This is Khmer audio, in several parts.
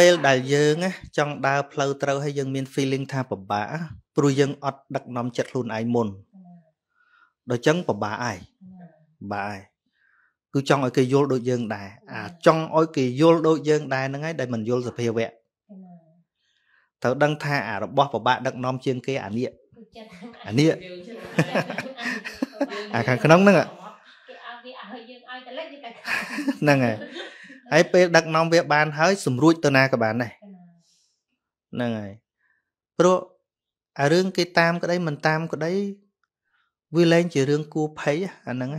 ពេលដែលយើង ចង់ដើរផ្លូវត្រូវហើយយើងមាន feeling ថាពិបាកព្រោះយើងអត់ដឹកនាំចិត្តខ្លួនឯងមុនដល់ចឹងពិបាកឯងពិបាកឯងគឺចង់ឲ្យគេយល់ដូចយើងដែរអាចង់ឲ្យគេយល់ដូចយើងដែរហ្នឹងហើយដែលមិនយល់សភាវៈត្រូវដឹងថាអារបស់ពិបាកដឹកនាំជាងគេអានេះអានេះអាខាងក្នុងហ្នឹងគេឲ្យវាឲ្យយើងឲ្យតែលិចគេតែហ្នឹងហើយហើយពេលដឹកនាំវាបាន ហើយសម្រួចទៅណាក៏បានដែរហ្នឹងហើយព្រោះអារឿងគេតាម ក្តីមិនតាមក្តីវាលែងជារឿងគួភ័យអាហ្នឹង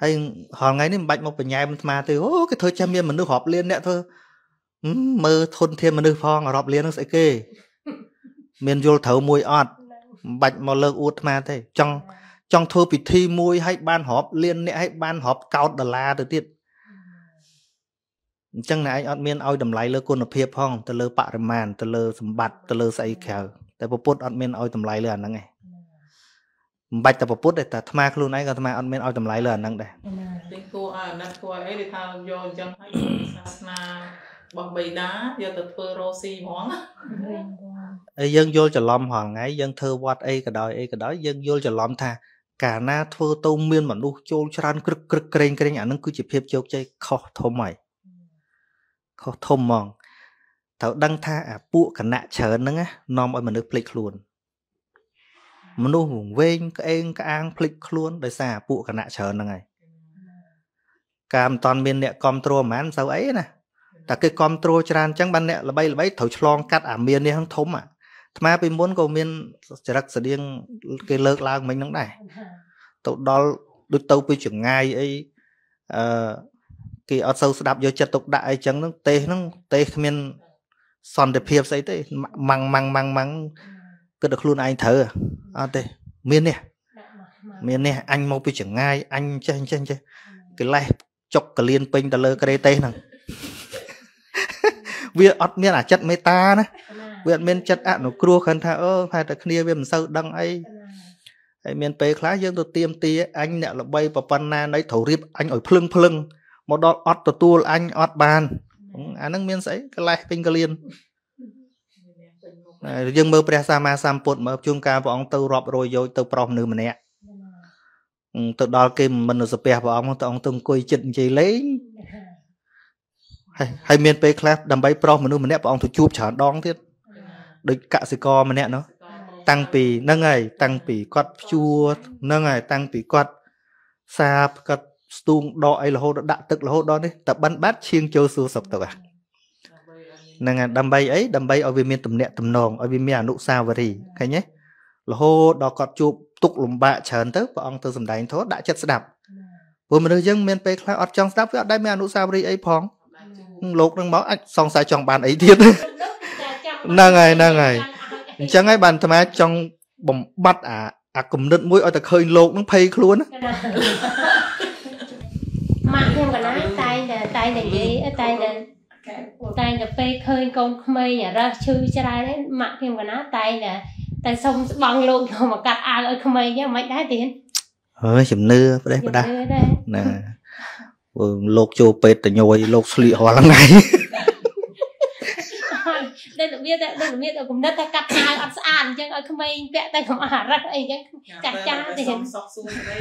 ហើយហងៃនេះមិនបាច់មកបញ្ញាមិនស្មាទេអូគេធ្វើចាំមានមនុស្សរាប់លានអ្នកធ្វើមើលធនធានមនុស្សផងរាប់លាននឹងស្អីគេ មានយល់ត្រូវមួយអត់មិនបាច់មកលើកអួតថ្មទេចង់ចង់ធ្វើពិធីមួយឲ្យបានរាប់លានអ្នកឲ្យបានរាប់កោតដុល្លារទៅទៀតអញ្ចឹងណែឯងអត់មានឲ្យតម្លៃលើគុណភាពផងទៅលើបរិមាណទៅលើសម្បត្តិទៅលើស្អីក្រៅតែពពុទ្ធអត់មានឲ្យតម្លៃលើអាហ្នឹងឯងមិនបាច់តែពពុទ្ធទេតែអាត្មាខ្លួនឯងក៏អាត្មាអត់មានឲ្យតម្លៃលើអាហ្នឹងដែរតែគួរឲ្យអាណិតគួរអីគេថាយកអញ្ចឹងហើយសាសនារបស់បៃតាយកទៅធ្វើរោស៊ីហ្មងអីយើង យល់ច្រឡំហងៃយើងធ្វើវត្តអីក៏ដោយអីក៏ដោយយើងយល់ច្រឡំថា កាលណាធ្វើទៅមានមនុស្សចូលច្រើនក្រឹកក្រឹកក្រែងក្រែងអានឹងគឺជាភាពជោគជ័យខុសធំហើយខុសធំហ្មងត្រូវដឹងថាអាពួកគណៈច្រើនហ្នឹងនាំឲ្យមនុស្សភ្លេចខ្លួនមនុស្សវង្វេងក្អេងក្អាងភ្លេចខ្លួនដោយសារពួកគណៈច្រើនហ្នឹងហើយកាលមិនតាន់មានអ្នកគ្រប់គ្រងហ្មងមិនសូវអីណាតែគេគ្រប់គ្រងច្រើនអញ្ចឹងបានអ្នកល្បីល្បីត្រូវឆ្លង កាត់អាមាននេះហ្នឹងធំអាថ្មពីមុនក៏មានចរិតស្តៀងគេលើកឡើងមិញហ្នឹងដែរទៅដល់ដូចទៅពីចងាយអីអឺគេអត់សូវស្ដាប់យកចិត្តទុកដាក់អីចឹងហ្នឹងទេហ្នឹងទេគ្មាន សន្តិភាពស្អីទេម៉ាំងម៉ាំងម៉ាំងម៉ាំងគិតដល់ខ្លួនឯងត្រូវអត់ទេមាននេះមាននេះអញមកពីចងាយអញចេះចេះចេះកិលេសចុកកលៀនពេញទៅលើក្រេទេសហ្នឹងវាអត់មានអាចិតមេត្តាណាវាអត់មាន ចិត្តអនុគ្រោះគ្រាន់ថាអឺតែតែគ្នាវាមិនសូវដឹងអីហើយមាន ពេលខ្លះយើងទៅទៀមទាអញអ្នកល្បីប្រប៉ុណ្ណានៃត្រូវរៀបអញឲ្យភ្លឹងភ្លឹងមកដល់អត់ទទួលអញអត់បានអានឹងមានស្អីកលេសពេញកលៀនយើងមើលព្រះសម្មាសម្ពុទ្ធមើលជួនកាលព្រះអង្គទៅរាប់រយយោជទៅប្រោះមនុស្សម្នាក់ទៅដល់គេមិនសុភះព្រះអង្គទៅអង្គទៅអង្គុយចិត្តនិយាយលេងហើយហើយមានពេលខ្លះដើម្បីប្រោះមនុស្សម្នាក់ព្រះអង្គទៅជួបច្រើនដងទៀតដូចកសិករម្នាក់នោះ តាំងពីហ្នឹងហើយតាំងពីគាត់ជួហ្នឹងហើយតាំងពីគាត់សាបគាត់ស្ទូងដកអីរហូតដល់ដាក់ទឹករហូតដល់នេះតបិណ្ឌបាត់ឈៀងចូលសួរសុខទុក្ខហ្នឹងដើម្បីអីដើម្បីឲ្យវាមានទំនាក់ទំនងឲ្យវាមានអនុសាវរីយ៍ឃើញទេរហូតដល់គាត់ជួបទុកលំបាកច្រើនទៅព្រះអង្គទៅសំដែងធម៌ដាក់ចិត្តស្ដាប់ព្រោះមនុស្សយើងមានពេលខ្លះអត់ចង់ស្ដាប់វាអត់ដែលមានអនុសាវរីយ៍អីផងលោកនឹងមកអាចសង្ស័យចង់បានអីទៀតហ្នឹងហើយហ្នឹងហើយអញ្ចឹងហើយបានអាត្មាចង់បំបត្តិអាអាគំនិតមួយឲ្យតែឃើញលោកនឹងភ័យខ្លួនម៉ាក់ខ្ញុំកណាតែតែតែនិយាយតែតែតែតែពេលឃើញកូនក្មេងរើសឈឺច្រើនម៉ាក់ខ្ញុំកណាតែតែតែសុំស្បងលោកយកមកកាត់អាវឲ្យក្មេងហ្នឹងមិនដែរទៀតអើយជំនឿផ្ដេសផ្ដាស់ណាលោកចូលពេទ្យតញយលោកស្លៀករាល់ថ្ងៃដូចរបៀបតែដូចរបៀបតែគំនិតថាកាត់ខោអត់ស្អាតអញ្ចឹងឲ្យក្មេងពាក់តែកុំអារឹកអីអញ្ចឹងចាស់ចាស់ទេសុខសួរទៅ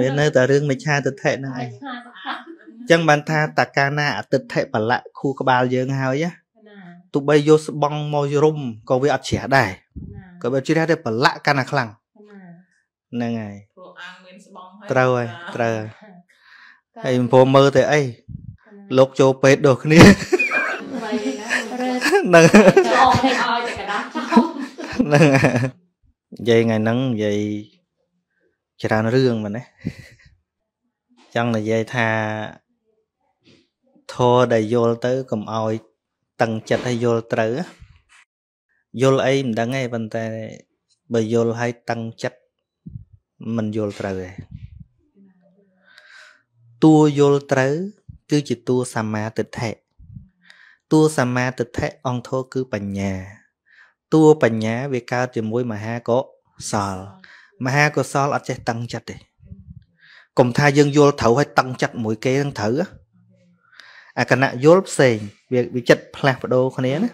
វានៅតែរឿងមិឆាទិដ្ឋិហ្នឹងឯងអញ្ចឹងបានថាតកាណាអតិថិបលៈខួរក្បាលយើងហើយណាទោះបីយកស្បង់មករុំក៏វាអត់ជ្រះដែរក៏វាជ្រះតែប្រឡាក់កាន់តែខ្លាំងហ្នឹងហើយព្រោះអាងមានស្បង់ហើយត្រូវហើយត្រូវហើយហើយព្រោះមើលទៅអីលោកចូលពេទ្យដូចគ្នាហ្នឹងចូលពេកឲ្យតែកណ្ដាស់ហ្នឹងនិយាយថ្ងៃហ្នឹងនិយាយច្រើនរឿងមែនទេចង់និយាយថាធរដែលយល់ទៅកុំឲ្យតឹងចិត្តឲ្យយល់ត្រូវយល់អីមិនដឹងទេប៉ុន្តែបើយល់ឲ្យតឹងចិត្តมันយល់ត្រូវទេតួយល់ត្រូវ គឺ ជាតួសម្មាទិដ្ឋិតួសមាទិដ្ឋិអង្គធោគឺបញ្ញាតួបញ្ញាវាកើតជាមួយមហាកុសលមហាកុសលអត់ចេះតឹងចិត្តទេកុំថាយើងយល់ត្រូវហើយតឹងចិត្តមួយគេនឹងត្រូវអាគណៈយល់ផ្សេងវាវាចិត្តផ្លាស់ប្ដូរគ្នាណា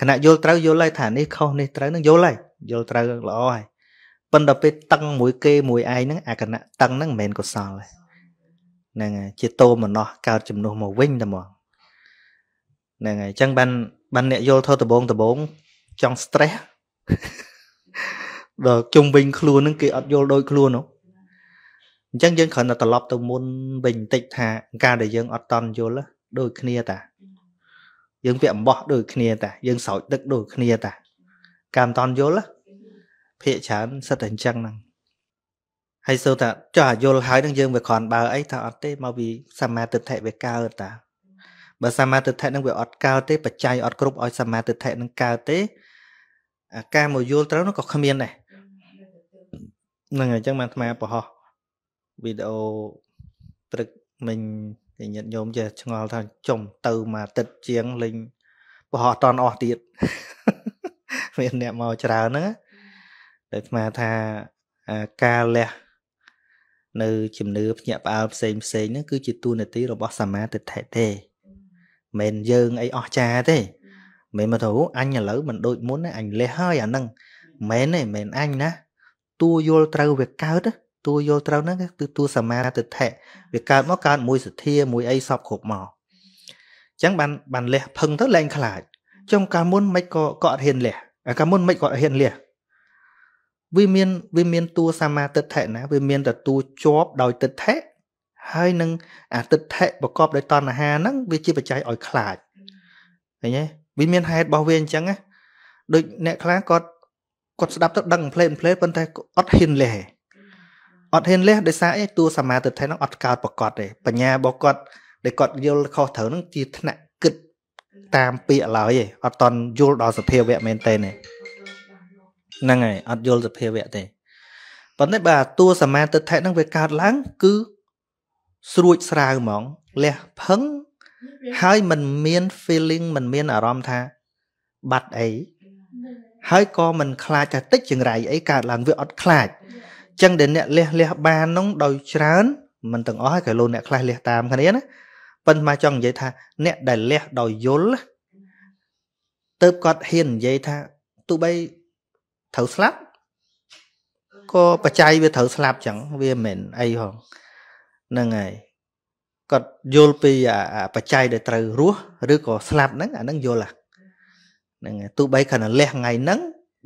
គណៈយល់ត្រូវយល់ហើយថានេះខុសនេះត្រូវនឹងយល់ហើយយល់ត្រូវល្អហើយប៉ុន្តែពេលតឹងមួយគេមួយឯងហ្នឹង អាគណៈតឹងហ្នឹងមិនមែនកុសលទេហ្នឹងហើយជាតោមនោះកើតចំនួនមកវិញតែហ្មងហ្នឹងហើយអញ្ចឹងបានបានអ្នកយល់ថតដបងដបងចង់ stress ដល់ជុំវិញខ្លួនហ្នឹងគេអត់យល់ដូចខ្លួនហ៎អញ្ចឹងយើងគ្រាន់តែត្រឡប់ទៅមុនវិញបន្តិចថា ការដែលយើងអត់តន់យល់ដូចគ្នាតា យើងពាក់អំបោះដូចគ្នាតា យើងស្រោចទឹក ដូចគ្នាតា ការមិនតន់យល់ភាកច្រើនសិតតែអញ្ចឹងហ្នឹងហើយសូតាចុះអាយល់ហើយនឹងយើងវាគ្រាន់បើអីថាអត់ទេមកពីសមាទិដ្ឋិវាកើតតាបើសមាទិដ្ឋិនឹងវាអត់កើតទេបច្ច័យអត់គ្រប់ឲ្យសមាទិដ្ឋិនឹងកើតទេអាការមកយល់ត្រូវនោះក៏គ្មានដែរហ្នឹងហើយអញ្ចឹងបានអាត្មាប្រហោះវីដេអូព្រឹកមិញញាតិញោមចេះឆ្ងល់ថាចំទៅមកទឹកជាងលេងប្រហោះតន់អស់ទៀតមានអ្នកមកច្រើនហ្នឹងតែស្មាថាការលះនៅជំនឿភ្ញាក់ផ្អើលផ្សេងផ្សេងហ្នឹងគឺជាទូនាទីរបស់សមាទិដ្ឋិទេមិនយើងអីអស់ចាទេមិនមកទៅអញឥឡូវមិនដូចមុនណាអញលះហើយអាហ្នឹងមិនទេមិនអញណាតួយល់ត្រូវវាកើតតួយល់ត្រូវហ្នឹងគឺតួសមាទិដ្ឋិវាកើតមកកើតមួយសទ្ធា មួយអីសពគ្រប់មកអញ្ចឹងបានបានលះផឹងទៅលែងខ្លាចចុងកាលមុនមិនក៏ក៏អត់ហ៊ានលះកាលមុនមិនក៏អត់ហ៊ានលះវាមានវាមានតួសមាទិដ្ឋិណាវាមានតែតួជាប់ដោយទិដ្ឋិហើយនឹងអាទិដ្ឋិប្រកបដោយតណ្ហាហ្នឹងវាជាបច្ច័យឲ្យខ្លាចឃើញទេវាមានហេតុរបស់វាអញ្ចឹងណាដូចអ្នកខ្លះគាត់គាត់ស្ដាប់ទៅដឹងផ្លេនផ្លេប៉ុន្តែអត់ហ៊ានលះអត់ហ៊ានលះដោយសារអីតួសមាទិដ្ឋិហ្នឹងអត់កើតប្រកបទេបញ្ញារបស់គាត់ដែលគាត់យល់ខុសត្រូវហ្នឹងជាថ្នាក់គិតតាមពាក្យឡើយឯងអត់តន់យល់ដល់សភាវៈមែនទេហ្នឹងហើយអត់យល់សភាវៈទេប៉ុន្តែបើតួសមាទិដ្ឋិហ្នឹងវាកើតឡើងគឺស្រួចស្រាវហ្មងលះផឹងហើយមិនមាន feeling មិនមានអារម្មណ៍ថាបាត់អីហើយក៏មិនខ្លាចថាតិចចង្រៃអីកើតឡើងវាអត់ខ្លាចចឹងដែលអ្នកលះលះបាននោះដោយច្រើនមិនទាំងអស់ហើយក៏លោកអ្នកខ្លះលះតាមគ្នាណាប៉ុន្តែចង់និយាយថា អ្នកដែលលះដោយយល់ទៅគាត់ហ៊ាននិយាយថាទោះបីត្រូវស្លាប់ក៏បច្ច័យវាត្រូវស្លាប់ចឹងវាមិនអីហងហ្នឹងហើយគាត់យល់ពីបច្ច័យដែលត្រូវរស់ឬក៏ស្លាប់ហ្នឹងអាហ្នឹងយល់ហ្នឹងហើយទោះបីខណៈលះថ្ងៃហ្នឹង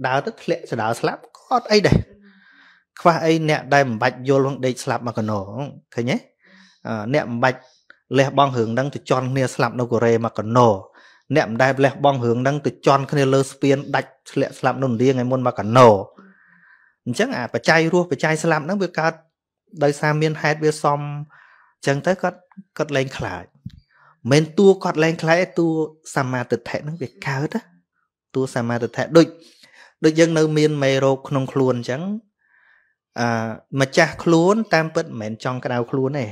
ដើរទៅធ្លាក់ស្ដៅស្លាប់ក៏អត់អីដែរខ្វះអីអ្នកដែលមិនបាច់យល់នឹងដេកស្លាប់មកកណោឃើញទេអ្នកមិនបាច់លះបង់រឿងហ្នឹងទៅជន់គ្នាស្លាប់នៅកូរ៉េមកកណោអ្នកមិនដែលលះបង់រឿងហ្នឹងទៅជន់គ្នាលើស្ពាន ដាច់ធ្លាក់ស្លាប់នៅលៀងឯមុនមកកណោអញ្ចឹងអាបច្ច័យរស់បច្ច័យស្លាប់ហ្នឹងវាកើតដោយសារមានហេតុវាសមអញ្ចឹងទៅគាត់គាត់លែងខ្លាចមិនតួគាត់លែងខ្លាចតួសមាទិដ្ឋិហ្នឹងវាកើតតួសមាទិដ្ឋិដូចដូចយើងនៅមានមេរោគក្នុងខ្លួនអញ្ចឹងអឺម្ចាស់ខ្លួនតាមពិតមិនមែនចង់ក្តៅខ្លួនទេ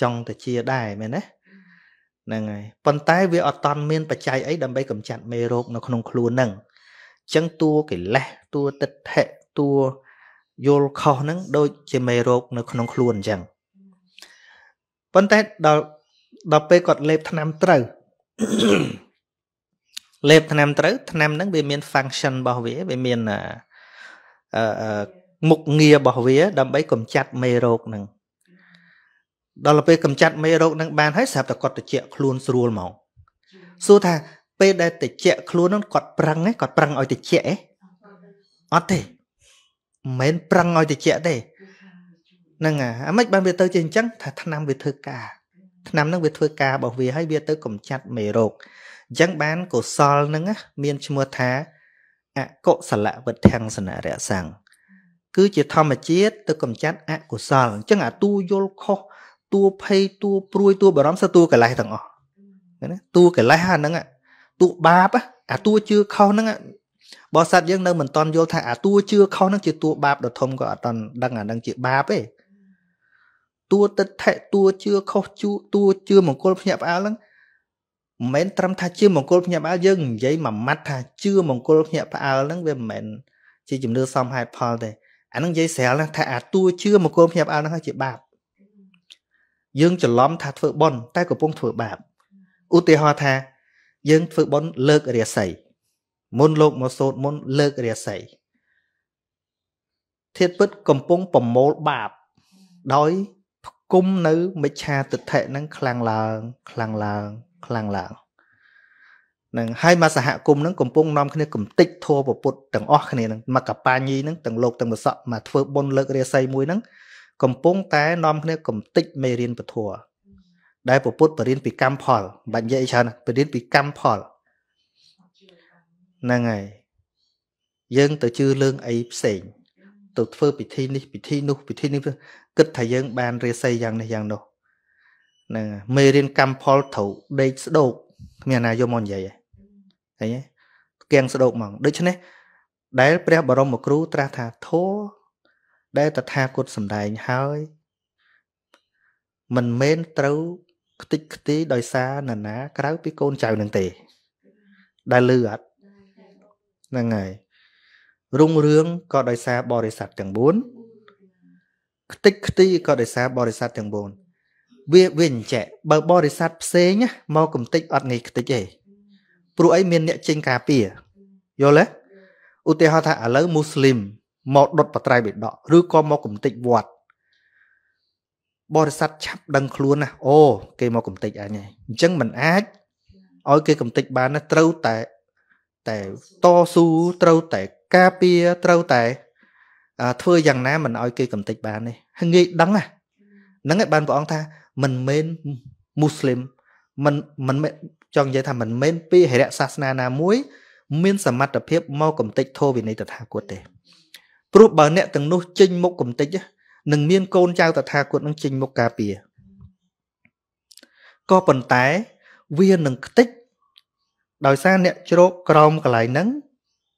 ចង់តែជាដែរមែនទេហ្នឹងហើយប៉ុន្តែវាអត់តន់មានបច្ច័យអីដើម្បីកម្ចាត់មេរោគនៅក្នុងខ្លួនហ្នឹងអញ្ចឹងតួកិលេសតួទិដ្ឋិតួយល់ខុសហ្នឹងដូចជាមេរោគនៅ ក្នុង ខ្លួនអញ្ចឹងប៉ុន្តែដល់ដល់ពេលគាត់លេបថ្នាំត្រូវលេបថ្នាំត្រូវ ថ្នាំហ្នឹងវាមាន function របស់វាវាមានអឺមុខងាររបស់វា ដើម្បីកម្ចាត់មេរោគហ្នឹងដល់ពេលកម្ចាត់មេរោគហ្នឹងបានហើយស្រាប់តែគាត់តិចខ្លួនស្រួលមកសួរថាពេលដែលតិចខ្លួនហ្នឹងគាត់ប្រឹងឯងគាត់ប្រឹងឲ្យតិចឯងអត់ទេមិនមែនប្រឹងឲ្យតិចទេហ្នឹងអាមិនបានវាទៅជាអញ្ចឹងថាឆ្នាំវាធ្វើការឆ្នាំហ្នឹងវាធ្វើការរបស់វាហើយវាទៅកម្ចាត់មេរោគអញ្ចឹងបានកុសលហ្នឹងមានឈ្មោះថាអកុសលវិធੰសនរៈសੰគឺជាធម្មជាតិទៅកម្ចាត់អកុសលអញ្ចឹងអាទូយល់ខុសតួភ័យតួព្រួយតួបារម្ភសតួកលេសទាំងអស់ណាតួកលេសអាហ្នឹងតួបាបអាតួជឿខុសហ្នឹងបើសត្វយើងនៅមិនតន់យល់ថា អាតួជឿខុសហ្នឹងជាតួបាបដ៏ធំក៏អត់តន់ដឹងអានឹងជាបាបទេតួតិដ្ឋិតួជឿខុសជួតួជឿមង្គលភ្ញាក់ផ្អើលហ្នឹងមិនមែនត្រឹមថាជឿមង្គលភ្ញាក់ផ្អើលយើងនិយាយមួយម៉ាត់ថាជឿមង្គលភ្ញាក់ផ្អើលហ្នឹងវាមិនមែនជាជំនឿសមហេតុផលទេអានឹងនិយាយស្រាលណាស់ថាអាតួជឿមង្គលភ្ញាក់ផ្អើលហ្នឹងជាបាបយើងច្រឡំថាធ្វើបុណ្យតែកំពុងធ្វើបាបឧទាហរណ៍ថា យើងធ្វើបុណ្យលើករាសីមុនលោកមកសូត្រមុនលើករាសីធាតពុតកំពុងប្រមូលបាប ដោយផ្គុំនៅមិច្ឆាទិដ្ឋិនឹងខ្លាំងឡើង ខ្លាំងឡើង ខ្លាំងឡើងនឹងហើយមកសហគមន៍នឹងកំពុងនាំគ្នាកំតិចធัวពុទ្ធទាំងអស់គ្នានឹងមកកបាញីនឹងទាំងលោកទាំងប្រសក់មកធ្វើបុណ្យលើករាសីមួយនឹងកំពុងតែនាំគ្នាកំតិចមេរៀនពធัวដែលពុទ្ធបរិញ្ញាពីកម្មផលបាញ់និយាយច្រើនបរិញ្ញាពីកម្មផលហ្នឹងហើយយើងទៅជឿលើងអីផ្សេងទៅធ្វើពិធីនេះពិធីនោះពិធីនេះគិតថាយើងបានរៀបសីយ៉ាងនេះយ៉ាងនោះហ្នឹងមេរៀនកម្មផលត្រូវដេកស្ដោកគ្មានណាយកមកនិយាយឯងគៀងស្ដោកហ្មងដូច្នេះដែលព្រះបរមគ្រូត្រាស់ថាធោដែលតថាគតសម្ដែងហើយមិនមែនត្រូវខ្ទេចខ្ទីដោយសារនរណា ក្រៅពីកូនចៅនឹងទេដែលលឺអត់ហ្នឹងហើយរុងរឿងក៏ដោយសារបរិស័ទទាំង4ខ្ទេចខ្ទីក៏ដោយសារបរិស័ទទាំង4វាវាអញ្ចឹងបើ បរិស័ទផ្សេងមកកំតិចអត់ងាយខ្ទេចទេព្រោះអីមានអ្នកចេញការពារយល់ទេឧទាហរណ៍ថាឥឡូវមូស្លីមមកដុតបត្រៃបិដកឬក៏មកកំតិចវត្ត បរិស័ទឆាប់ដឹង ខ្លួនណាអូ គេមកកំតិចអញហើយអញ្ចឹងមិនអាចឲ្យគេកំតិចបានណាត្រូវតែតែតស៊ូត្រូវតែការពារត្រូវតែធ្វើយ៉ាងណាមិនឲ្យគេកំទេចបានទេងាយដឹងហ្នឹងឯងបានព្រះអង្គថាមិនមែនមូស្លីមមិនមិនចង់និយាយថាមិនមែនពីហិរៈសាសនាណាមួយ មាន សមត្ថភាពមកកំទេចធោវិន័យតថាគតទេព្រោះបើអ្នកទាំងនោះចេញមុខកំទេចនឹងមាន កូនចៅតថាគតនឹងចេញមុខការពារក៏ប៉ុន្តែវានឹងខ្ទេចដោយសារអ្នកជ្រោកក្រោមកន្លែងហ្នឹង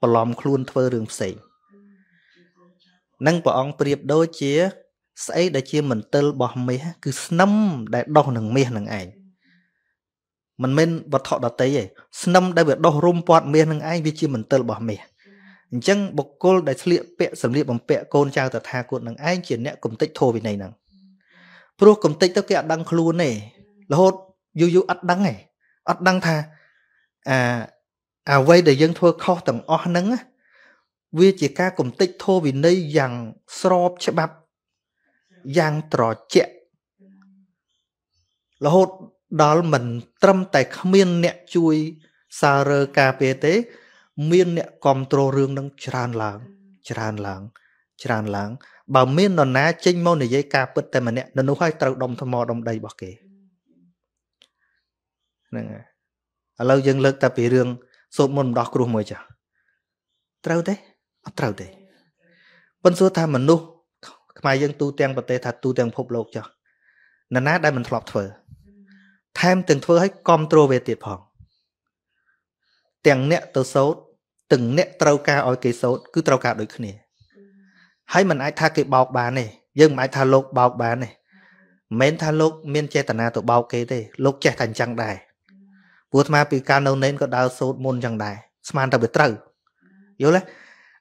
បន្លំខ្លួនធ្វើរឿងផ្សេងនឹងព្រះអង្គប្រៀបដូចជាស្អីដែលជាមន្ទិលរបស់មាសគឺស្នឹមដែលដុះនឹងមាសនឹងឯងមិនមែនវត្ថុដតីទេ ស្នឹមដែលវាដុះរុំព័ទ្ធមាសនឹងឯងវាជាមន្ទិលរបស់មាសអញ្ចឹងបុគ្គលដែលស្លៀកពាក់សម្លៀកបំពាក់កូនចៅតថាគតនឹងឯងជាអ្នកកំតិចធោវិន័យហ្នឹងព្រោះកំតិចទៅគេអត់ដឹងខ្លួនទេរហូតយូរយូរអត់ដឹងទេអត់ដឹងថាអាអ្វីដែលយើងធ្វើខុសទាំងអស់ហ្នឹងវាជាការកំតិចធោវិន័យយ៉ាង ស្របច្បាប់យ៉ាងត្រជាក់រហូតដល់មិន ត្រឹមតែគ្មាន អ្នកជួយសើរើការពារទេ មានអ្នកគ្រប់គ្រងរឿងនឹងច្រើនឡើង ច្រើនឡើង ច្រើនឡើង បើមាននរណាចេញមកនិយាយការពិតតែម្នាក់នៅនោះហើយត្រូវដុំថ្មដុំដីរបស់គេហ្នឹងហើយឥឡូវយើងលើកតែពីរឿងសូត្រមន្តដោះគ្រោះមួយចាត្រូវទេអត់ត្រូវទេប៉ុន្តែសួរថាមនុស្សខ្មែរយើងទូទាំងប្រទេសថាទូទាំងពិភពលោកចុះនរណាដែលមិនធ្លាប់ធ្វើថែមទាំងធ្វើឲ្យគ្រប់គ្រងវាទៀតផង ទាំងអ្នកទៅសោតទាំងអ្នកត្រូវការឲ្យគេសោតគឺត្រូវការដូចគ្នាហើយមិនអាចថាគេបោកបានទេយើងមិនអាចថាលោកបោកបានទេមិនមែនថាលោកមានចេតនាទៅបោកគេទេលោកចេះតែអញ្ចឹងដែរព្រោះអាត្មាពីកាលនៅនេនក៏ដើរសូត្រមុនចឹងដែរស្មានតែវាត្រូវយល់ទេ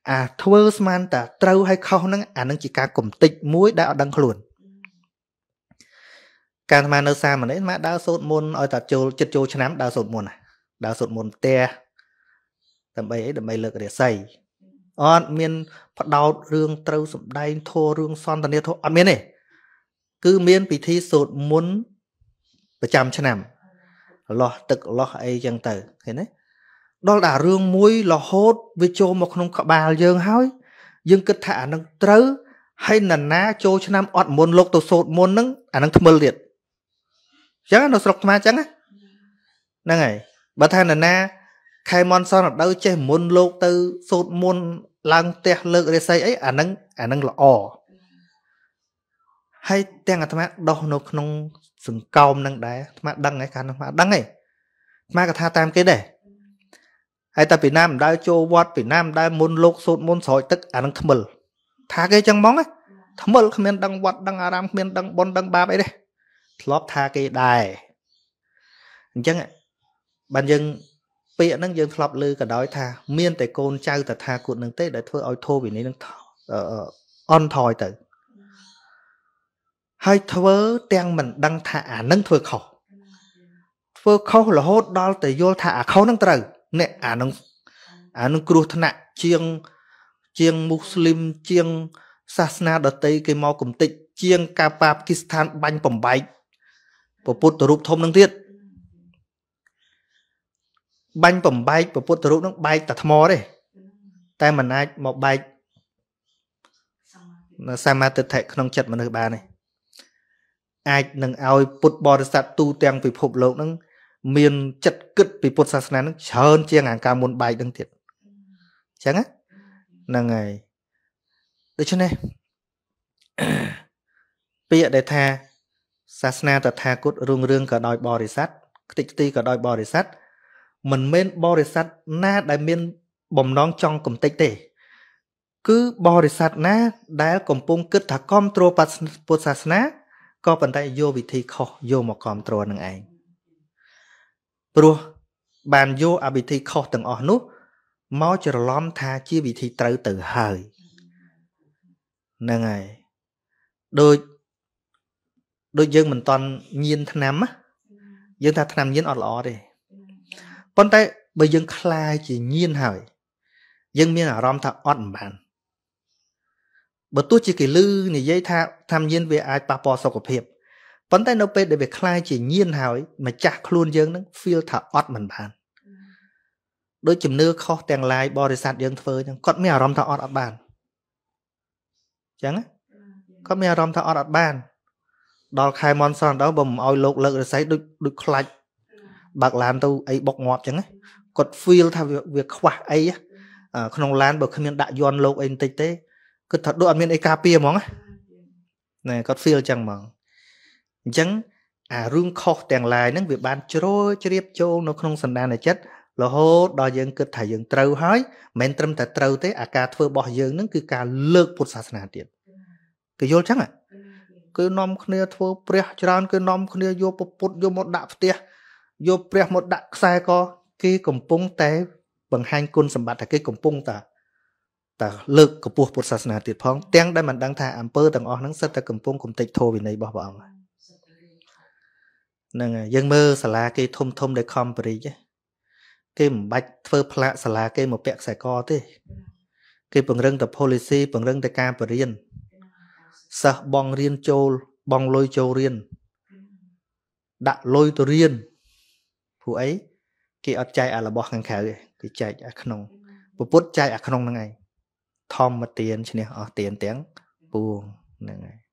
អាធ្វើស្មានតែត្រូវហើយខុសហ្នឹងអានឹងជាការកំតិចមួយដែលអត់ដឹងខ្លួនកាលអាត្មានៅសាមណេរអាត្មាដើរសូត្រមុនឲ្យតែចូលចិត្តចូលឆ្នាំដើរសូត្រមុនដើរសូត្រមុនផ្ទះដើម្បីអីដើម្បីលើករាសីអត់មានផ្ដោតរឿងត្រូវសំដែងធัวរឿងសន្តានាធัวអត់មានទេគឺមានពិធីសូត្រមុនប្រចាំឆ្នាំលោះទឹកលោះអីចឹងទៅឃើញទេដល់តែរឿងមួយរហូតវាចូលមកក្នុងក្បាលយើងហើយយើងគិតថាអានឹងត្រូវហើយណានាចូលឆ្នាំ អត់មុនលោកទៅសោតមុនហ្នឹងអានឹងថ្មិលទៀតអញ្ចឹងនៅស្រុកខ្មែរអញ្ចឹងហ្នឹងហើយបើថាណានាខែមនសនរដូវចេះមុនលោកទៅសោតមុនឡើងផ្ទះលើករេសីអីអានឹងអានឹងល្អហើយទាំងអាត្មាដោះនៅក្នុងសង្កោមនឹងដែរអាត្មាដឹងហើយកាលនោះអាត្មាដឹងហើយអាត្មាក៏ថាតាមគេដែរហើយតែពីណាមិនដើរចូលវត្តពីណាមិនដើរមុនលោកសូត្រមុនស្រោចទឹកអានឹងថ្មិលថាគេចឹងហ្មងថ្មិលគ្មានដឹងវត្តដឹងអារាមគ្មានដឹងបុណ្យដឹងបាបអីទេធ្លាប់ថាគេដែរអញ្ចឹងបានយើងពាក្យហ្នឹងយើងធ្លាប់លើក៏ដោយថាមានតែកូនចៅតថាគតនឹងទេ ដែលធ្វើឲ្យធោវិន័យនឹងអន់ថយទៅហើយធ្វើ ទាំងមិនដឹងថាអានឹងធ្វើខុសធ្វើខុសរហូត ដល់ទៅយល់ថាអាខុសនឹងត្រូវអ្នកអានឹងអានឹងគ្រោះថ្នាក់ជាងជាងមូស្លីមជាងសាសនាដតីគេមកកំទេចជាងកាប៉ាបគីស្ថាន បាញ់បំបែកពពុទ្ធរូបធំនឹងទៀតបាញ់បំបែកពពុទ្ធរូបនឹងបែកតែថ្មទេតែមិនអាចមកបែកសមាធិក្នុងចិត្តមនុស្សបានទេអាចនឹងឲ្យពុទ្ធបរិស័ទទូទាំងពិភពលោកនឹងមានចិត្តគិតពីពុទ្ធសាសនានឹងច្រើនជាងអាការមុនបែកនឹងទៀតអញ្ចឹងហ្នឹងហើយដូច្នេះពាក្យដែលថាសាសនាតថាគតរុងរឿងក៏ដោយបរិស័ទខ្ទេចខ្ទីក៏ដោយបរិស័ទមិនមែនបរិស័ទណាដែលមានបំណងចង់កំទេចទេ គឺបរិស័ទណាដែលកំពុងគិតថាគ្រប់គ្រងពុទ្ធសាសនាក៏ប៉ុន្តែយកវិធីខុសយកមកគ្រប់គ្រងនឹងឯងព្រោះបានយកអវិធីខុសទាំងអស់នោះមកច្រឡំថាជាវិធីត្រូវទៅហើយហ្នឹងហើយដូចដូចយើងមិនតន់ញៀនឆ្នាំយើងថាឆ្នាំញៀនអត់ល្អទេប៉ុន្តែបើយើងคลายជាញៀនហើយ យើងមានអារម្មណ៍ថាអត់មិនបានបើទោះជាគេលឺនិយាយថាតាមញៀនវាអាចប៉ះពាល់សុខភាពប៉ុន្តែនៅពេលដែលវាคล้ายជាញៀនហើយម្ចាស់ខ្លួនយើងនឹង feel ថាអត់មិនបានដូចជំនឿខុសទាំង lain បរិស័ទយើងធ្វើចឹងគាត់មានអារម្មណ៍ថាអត់អត់បានចឹងគាត់មានអារម្មណ៍ថាអត់អត់បាន ដល់ខែមនសនដល់បើមិនអោយលោកលើករស័យដូចដូចខ្លាច់បើកឡានទៅអីបុកងាប់ចឹងណាគាត់ feel ថាវាខ្វះអីក្នុងឡានបើគ្មានដាក់យន់លោកអីបន្តិចទេគិតថាដូចអត់មានអីការពារហ្មងណាគាត់ feel ចឹងហ្មងអញ្ចឹងអារឿងខុសទាំង lain ហ្នឹងវាបានជ្រោយជ្រាបចូលនៅក្នុងសន្តានចិត្តរហូតដល់យើងគិតថាយើងត្រូវហើយមិនត្រឹមតែត្រូវទេ អាការធ្វើរបស់យើងហ្នឹងគឺការលើកពុទ្ធសាសនាទៀតគេយល់ចឹងគឺនាំគ្នា ធ្វើព្រះច្រើនគឺនាំគ្នាយកពុទ្ធយកមកដាក់ផ្ទះយកព្រះមកដាក់ខ្សែក៏គេកំពុង តែ បង្ហាញគុណសម្បត្តិតែគេកំពុងតែតើលើកកម្ពស់ពុទ្ធសាសនាទៀតផងទាំង ដែលមិនដឹងថាអំពើទាំងអស់ហ្នឹងសិតតែកំពុងគំតិចធោវិន័យរបស់ព្រះអង្គហ្នឹងហើយយើងមើលសាលាគេធំធំដែលខំប្រេកគេមិនបាច់ធ្វើផ្លាកសាលាគេមកពាក់ខ្សែកទេ គេពង្រឹងតែ policy ពង្រឹងតែការបរៀនសិស្សបងរៀនចូលបងលុយចូលរៀនដាក់លុយទៅរៀនព្រោះអីគេអត់ចែកអារបស់ខាងក្រៅទេគេចែកអាក្នុងពុទ្ធចែកអាក្នុងហ្នឹងឯងធម្មទានឈ្នះអស់ទានទាំងពួងហ្នឹងហើយ